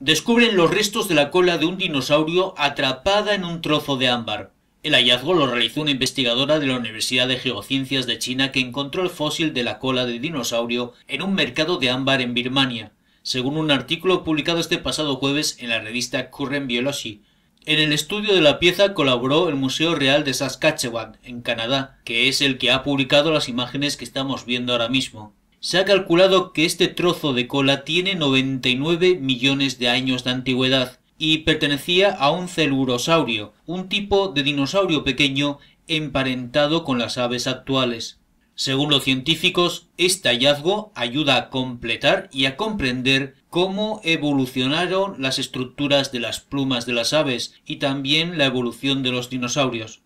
Descubren los restos de la cola de un dinosaurio atrapada en un trozo de ámbar. El hallazgo lo realizó una investigadora de la Universidad de Geociencias de China que encontró el fósil de la cola de dinosaurio en un mercado de ámbar en Birmania, según un artículo publicado este pasado jueves en la revista Current Biology. En el estudio de la pieza colaboró el Museo Real de Saskatchewan, en Canadá, que es el que ha publicado las imágenes que estamos viendo ahora mismo. Se ha calculado que este trozo de cola tiene 99 millones de años de antigüedad y pertenecía a un celurosaurio, un tipo de dinosaurio pequeño emparentado con las aves actuales. Según los científicos, este hallazgo ayuda a completar y a comprender cómo evolucionaron las estructuras de las plumas de las aves y también la evolución de los dinosaurios.